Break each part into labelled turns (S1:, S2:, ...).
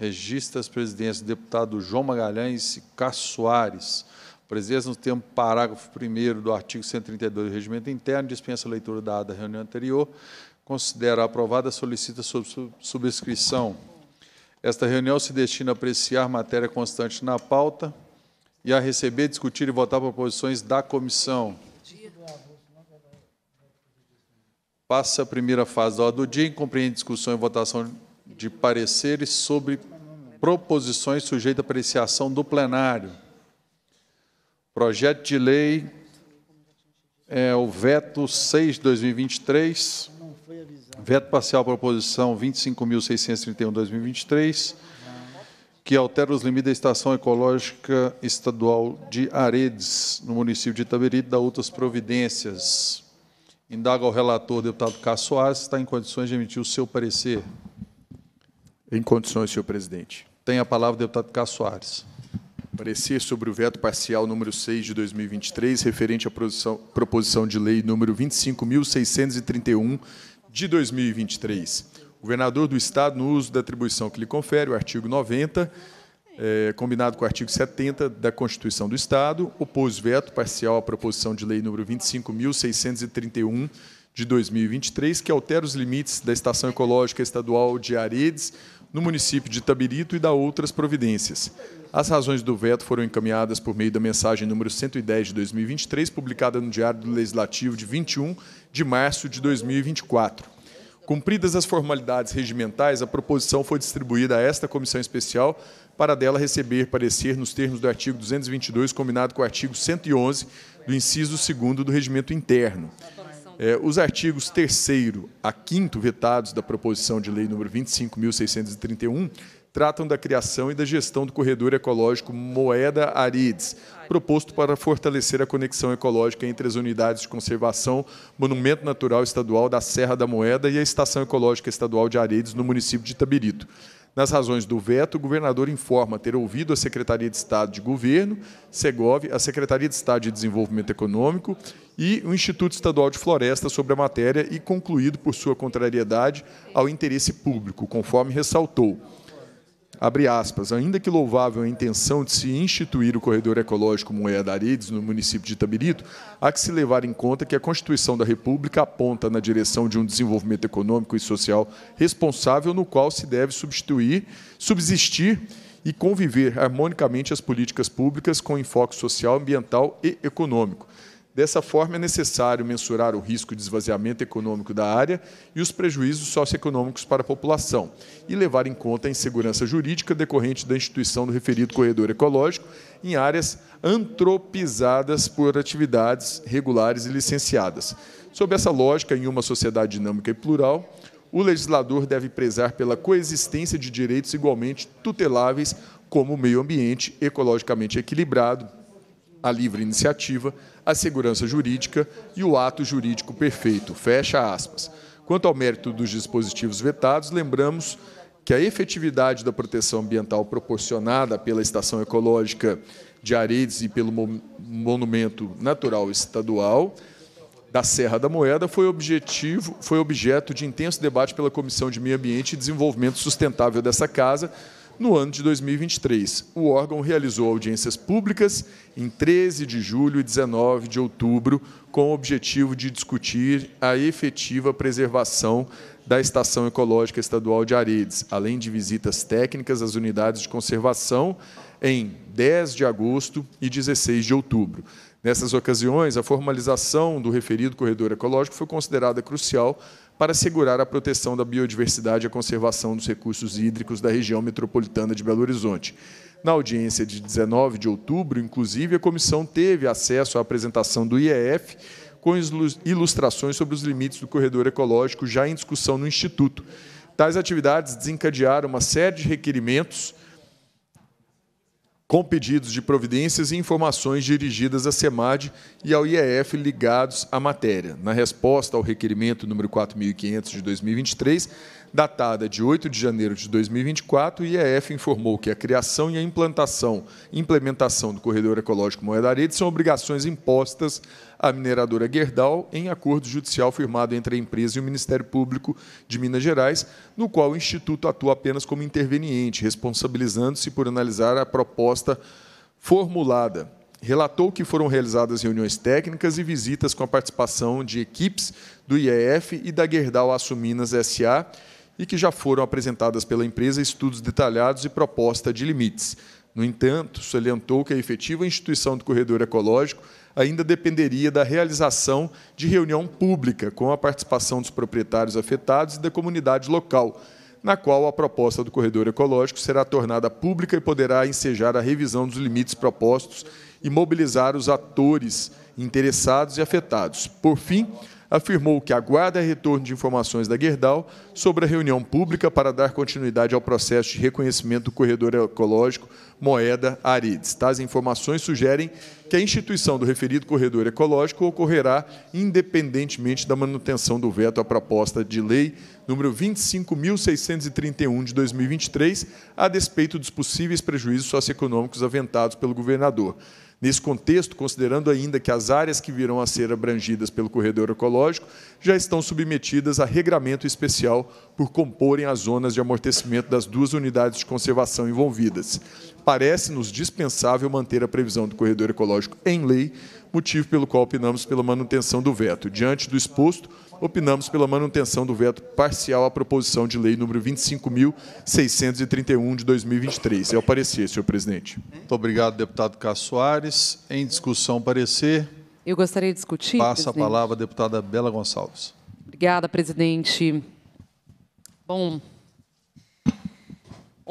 S1: Registra as presidências do deputado João Magalhães e Cássio Soares. Presidência no tempo parágrafo 1 do artigo 132 do Regimento Interno, dispensa a leitura da da reunião anterior. Considera aprovada, solicita sub subscrição. Esta reunião se destina a apreciar matéria constante na pauta e a receber, discutir e votar proposições da comissão. Passa a primeira fase da hora do dia, compreende discussão e votação de pareceres sobre proposições sujeitas à apreciação do plenário. Projeto de lei é o veto 6 de 2023, veto parcial à proposição 25.631-2023, que altera os limites da Estação Ecológica Estadual de Aredes, no município de Itaberito da outras providências. Indaga o relator, deputado Cássio Soares, está em condições de emitir o seu parecer. Em
S2: condições, senhor presidente.
S1: Tem a palavra o deputado Cássio Soares. Parecer sobre o veto parcial
S2: número 6 de 2023, referente à proposição de lei número 25.631 de 2023. governador do Estado, no uso da atribuição que lhe confere, o artigo 90, é, combinado com o artigo 70 da Constituição do Estado, opôs veto parcial à proposição de lei número 25.631 de 2023, que altera os limites da Estação Ecológica Estadual de Aredes, no município de Tabirito, e da outras providências. As razões do veto foram encaminhadas por meio da mensagem número 110 de 2023, publicada no Diário do Legislativo de 21 de março de 2024. Cumpridas as formalidades regimentais, a proposição foi distribuída a esta comissão especial para dela receber parecer nos termos do artigo 222, combinado com o artigo 111 do inciso 2 do regimento interno. É, os artigos 3 a 5 vetados da proposição de lei número 25.631 tratam da criação e da gestão do corredor ecológico Moeda Arides, proposto para fortalecer a conexão ecológica entre as unidades de conservação, Monumento Natural Estadual da Serra da Moeda e a Estação Ecológica Estadual de Arides no município de Tabirito. Nas razões do veto, o governador informa ter ouvido a Secretaria de Estado de Governo, Segov, a Secretaria de Estado de Desenvolvimento Econômico e o Instituto Estadual de Floresta sobre a matéria e concluído por sua contrariedade ao interesse público, conforme ressaltou abre aspas, ainda que louvável a intenção de se instituir o corredor ecológico Moeda-Aredes no município de Itabirito, há que se levar em conta que a Constituição da República aponta na direção de um desenvolvimento econômico e social responsável no qual se deve substituir, subsistir e conviver harmonicamente as políticas públicas com enfoque social, ambiental e econômico, Dessa forma, é necessário mensurar o risco de esvaziamento econômico da área e os prejuízos socioeconômicos para a população e levar em conta a insegurança jurídica decorrente da instituição do referido corredor ecológico em áreas antropizadas por atividades regulares e licenciadas. Sob essa lógica, em uma sociedade dinâmica e plural, o legislador deve prezar pela coexistência de direitos igualmente tuteláveis, como o meio ambiente ecologicamente equilibrado, a livre iniciativa, a segurança jurídica e o ato jurídico perfeito. Fecha aspas. Quanto ao mérito dos dispositivos vetados, lembramos que a efetividade da proteção ambiental proporcionada pela Estação Ecológica de Aredes e pelo Monumento Natural Estadual da Serra da Moeda foi, objetivo, foi objeto de intenso debate pela Comissão de Meio Ambiente e Desenvolvimento Sustentável dessa Casa, no ano de 2023, o órgão realizou audiências públicas em 13 de julho e 19 de outubro, com o objetivo de discutir a efetiva preservação da Estação Ecológica Estadual de Aredes, além de visitas técnicas às unidades de conservação em 10 de agosto e 16 de outubro. Nessas ocasiões, a formalização do referido corredor ecológico foi considerada crucial para assegurar a proteção da biodiversidade e a conservação dos recursos hídricos da região metropolitana de Belo Horizonte. Na audiência de 19 de outubro, inclusive, a comissão teve acesso à apresentação do IEF com ilustrações sobre os limites do corredor ecológico já em discussão no Instituto. Tais atividades desencadearam uma série de requerimentos com pedidos de providências e informações dirigidas à SEMAD e ao IEF ligados à matéria. Na resposta ao requerimento número 4500 de 2023, datada de 8 de janeiro de 2024, o IEF informou que a criação e a implantação, implementação do corredor ecológico Moeda Arede são obrigações impostas à mineradora Gerdau em acordo judicial firmado entre a empresa e o Ministério Público de Minas Gerais, no qual o Instituto atua apenas como interveniente, responsabilizando-se por analisar a proposta formulada. Relatou que foram realizadas reuniões técnicas e visitas com a participação de equipes do IEF e da Gerdau Assuminas Minas SA e que já foram apresentadas pela empresa estudos detalhados e proposta de limites. No entanto, salientou que a efetiva instituição do corredor ecológico ainda dependeria da realização de reunião pública com a participação dos proprietários afetados e da comunidade local, na qual a proposta do corredor ecológico será tornada pública e poderá ensejar a revisão dos limites propostos e mobilizar os atores interessados e afetados. Por fim, afirmou que aguarda retorno de informações da Gerdau sobre a reunião pública para dar continuidade ao processo de reconhecimento do corredor ecológico Moeda Arides. Tais informações sugerem que a instituição do referido corredor ecológico ocorrerá independentemente da manutenção do veto à proposta de lei número 25.631 de 2023, a despeito dos possíveis prejuízos socioeconômicos aventados pelo governador. Nesse contexto, considerando ainda que as áreas que virão a ser abrangidas pelo corredor ecológico já estão submetidas a regramento especial por comporem as zonas de amortecimento das duas unidades de conservação envolvidas. Parece-nos dispensável manter a previsão do corredor ecológico em lei, motivo pelo qual opinamos pela manutenção do veto. Diante do exposto, opinamos pela manutenção do veto parcial à proposição de lei número 25.631
S1: de 2023. É o parecer, senhor presidente. Muito obrigado, deputado Cássio Soares. Em discussão, parecer.
S3: Eu gostaria de discutir. Passa presidente. a palavra
S1: à deputada Bela Gonçalves.
S3: Obrigada, presidente. Bom,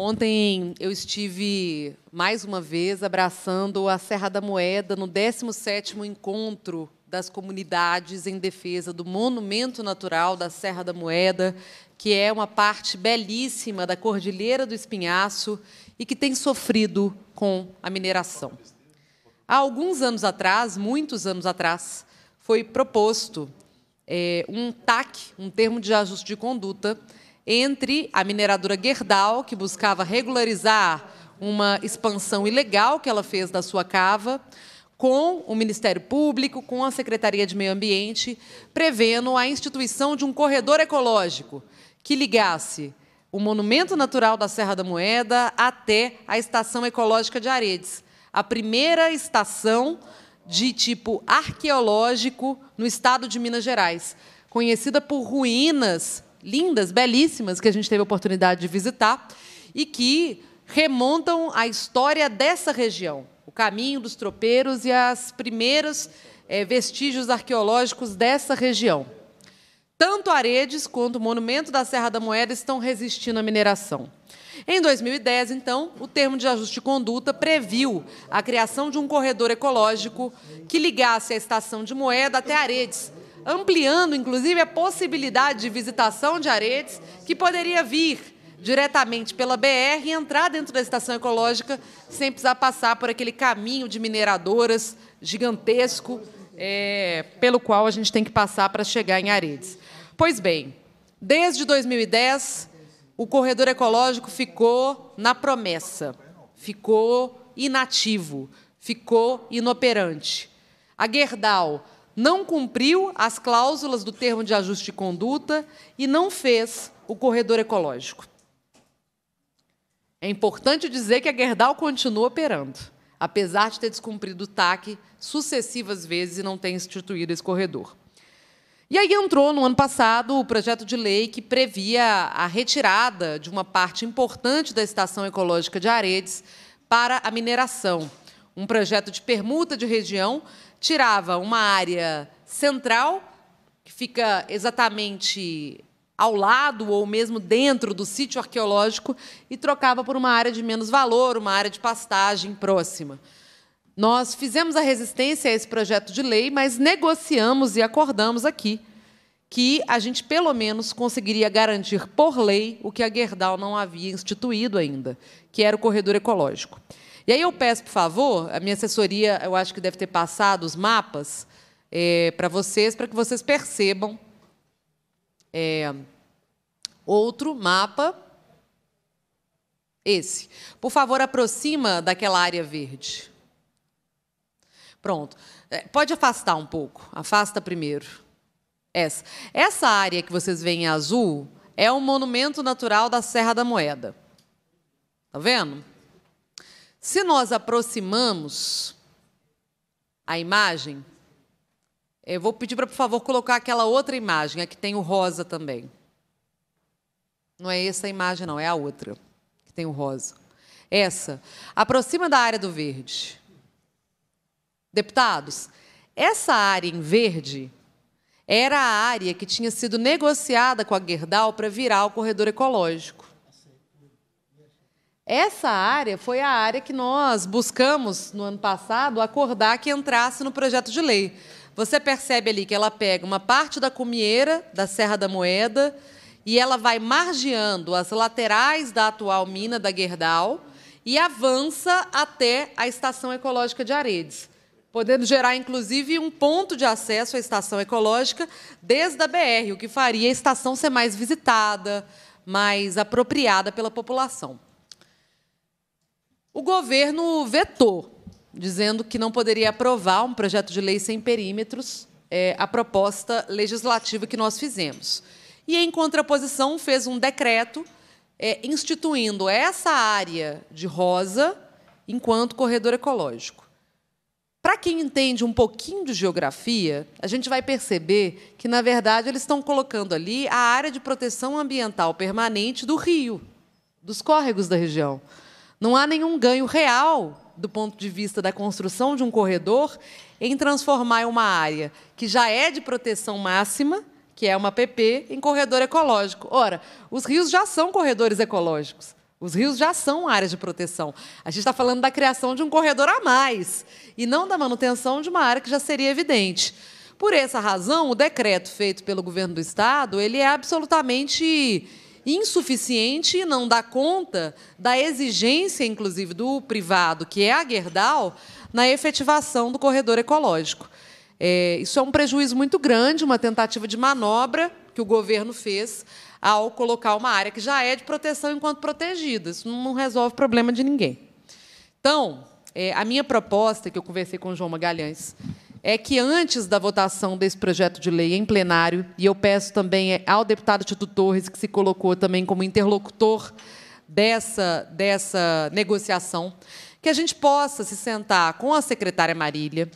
S3: Ontem eu estive mais uma vez abraçando a Serra da Moeda no 17º encontro das comunidades em defesa do Monumento Natural da Serra da Moeda, que é uma parte belíssima da Cordilheira do Espinhaço e que tem sofrido com a mineração. Há alguns anos atrás, muitos anos atrás, foi proposto é, um TAC, um termo de ajuste de conduta, entre a mineradora Gerdau, que buscava regularizar uma expansão ilegal que ela fez da sua cava, com o Ministério Público, com a Secretaria de Meio Ambiente, prevendo a instituição de um corredor ecológico que ligasse o Monumento Natural da Serra da Moeda até a Estação Ecológica de Aredes, a primeira estação de tipo arqueológico no estado de Minas Gerais, conhecida por ruínas lindas, belíssimas, que a gente teve a oportunidade de visitar e que remontam à história dessa região caminho dos tropeiros e as primeiros é, vestígios arqueológicos dessa região. Tanto Aredes quanto o Monumento da Serra da Moeda estão resistindo à mineração. Em 2010, então, o termo de ajuste de conduta previu a criação de um corredor ecológico que ligasse a estação de Moeda até Aredes, ampliando inclusive a possibilidade de visitação de Aredes, que poderia vir diretamente pela BR e entrar dentro da estação ecológica sem precisar passar por aquele caminho de mineradoras gigantesco é, pelo qual a gente tem que passar para chegar em Aredes. Pois bem, desde 2010, o corredor ecológico ficou na promessa, ficou inativo, ficou inoperante. A Gerdau não cumpriu as cláusulas do termo de ajuste de conduta e não fez o corredor ecológico. É importante dizer que a Gerdau continua operando, apesar de ter descumprido o TAC sucessivas vezes e não ter instituído esse corredor. E aí entrou no ano passado o projeto de lei que previa a retirada de uma parte importante da estação ecológica de Aredes para a mineração. Um projeto de permuta de região tirava uma área central, que fica exatamente ao lado ou mesmo dentro do sítio arqueológico e trocava por uma área de menos valor, uma área de pastagem próxima. Nós fizemos a resistência a esse projeto de lei, mas negociamos e acordamos aqui que a gente pelo menos conseguiria garantir por lei o que a Gerdau não havia instituído ainda, que era o corredor ecológico. E aí eu peço, por favor, a minha assessoria, eu acho que deve ter passado os mapas é, para vocês, para que vocês percebam é, outro mapa. Esse. Por favor, aproxima daquela área verde. Pronto. É, pode afastar um pouco. Afasta primeiro. Essa. Essa área que vocês veem em azul é o monumento natural da Serra da Moeda. Tá vendo? Se nós aproximamos a imagem, eu vou pedir para, por favor, colocar aquela outra imagem, a que tem o rosa também. Não é essa imagem, não, é a outra, que tem o rosa. Essa. Aproxima da área do verde. Deputados, essa área em verde era a área que tinha sido negociada com a Gerdau para virar o corredor ecológico. Essa área foi a área que nós buscamos no ano passado acordar que entrasse no projeto de lei. Você percebe ali que ela pega uma parte da cumieira da Serra da Moeda e ela vai margeando as laterais da atual mina da Guerdal e avança até a Estação Ecológica de Aredes, podendo gerar inclusive um ponto de acesso à Estação Ecológica desde a BR, o que faria a estação ser mais visitada, mais apropriada pela população. O governo vetou dizendo que não poderia aprovar um projeto de lei sem perímetros, é, a proposta legislativa que nós fizemos. E, em contraposição, fez um decreto é, instituindo essa área de rosa enquanto corredor ecológico. Para quem entende um pouquinho de geografia, a gente vai perceber que, na verdade, eles estão colocando ali a área de proteção ambiental permanente do rio, dos córregos da região. Não há nenhum ganho real do ponto de vista da construção de um corredor, em transformar uma área que já é de proteção máxima, que é uma PP, em corredor ecológico. Ora, os rios já são corredores ecológicos. Os rios já são áreas de proteção. A gente está falando da criação de um corredor a mais e não da manutenção de uma área que já seria evidente. Por essa razão, o decreto feito pelo governo do estado ele é absolutamente insuficiente e não dá conta da exigência, inclusive, do privado, que é a Gerdau, na efetivação do corredor ecológico. É, isso é um prejuízo muito grande, uma tentativa de manobra que o governo fez ao colocar uma área que já é de proteção enquanto protegida. Isso não resolve o problema de ninguém. Então, é, a minha proposta, que eu conversei com o João Magalhães, é que antes da votação desse projeto de lei em plenário, e eu peço também ao deputado Tito Torres, que se colocou também como interlocutor dessa, dessa negociação, que a gente possa se sentar com a secretária Marília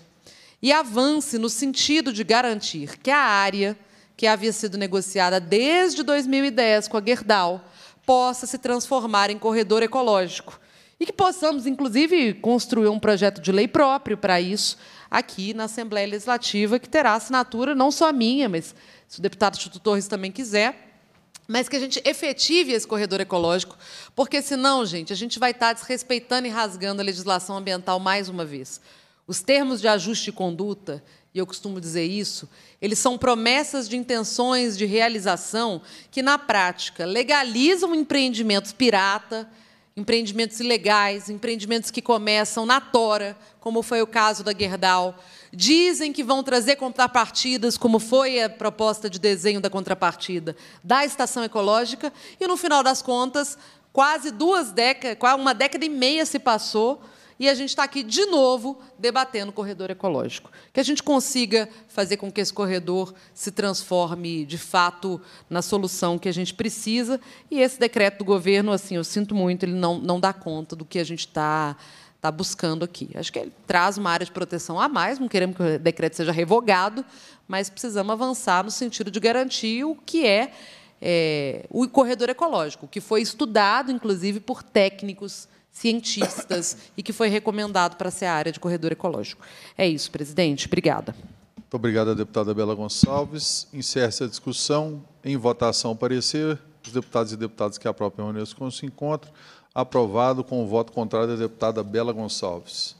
S3: e avance no sentido de garantir que a área que havia sido negociada desde 2010 com a Gerdau possa se transformar em corredor ecológico e que possamos, inclusive, construir um projeto de lei próprio para isso aqui na Assembleia Legislativa, que terá assinatura não só minha, mas se o deputado Chuto Torres também quiser, mas que a gente efetive esse corredor ecológico, porque senão, gente, a gente vai estar tá desrespeitando e rasgando a legislação ambiental mais uma vez. Os termos de ajuste de conduta, e eu costumo dizer isso, eles são promessas de intenções de realização que, na prática, legalizam empreendimentos pirata, empreendimentos ilegais, empreendimentos que começam na tora, como foi o caso da Gerdau. Dizem que vão trazer contrapartidas, como foi a proposta de desenho da contrapartida da estação ecológica, e no final das contas, quase duas décadas, uma década e meia se passou e a gente está aqui de novo debatendo o corredor ecológico. Que a gente consiga fazer com que esse corredor se transforme, de fato, na solução que a gente precisa. E esse decreto do governo, assim, eu sinto muito, ele não, não dá conta do que a gente está tá buscando aqui. Acho que ele traz uma área de proteção a mais, não queremos que o decreto seja revogado, mas precisamos avançar no sentido de garantir o que é, é o corredor ecológico, que foi estudado, inclusive, por técnicos cientistas e que foi recomendado para ser a área de corredor ecológico. É isso, presidente. Obrigada.
S1: Muito obrigada, deputada Bela Gonçalves. Encerra-se a discussão. Em votação, parecer. Os deputados e deputadas que aprovem a União se encontram. Aprovado com o voto contrário da deputada Bela Gonçalves.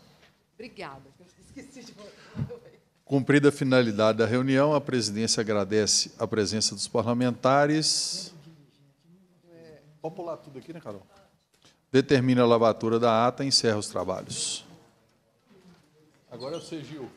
S3: Obrigada. Esqueci de votar.
S1: Cumprida a finalidade da reunião, a presidência agradece a presença dos parlamentares. Vamos pular tudo aqui, né, Carol? determina a lavatura da ata e encerra os trabalhos. Agora é Gil.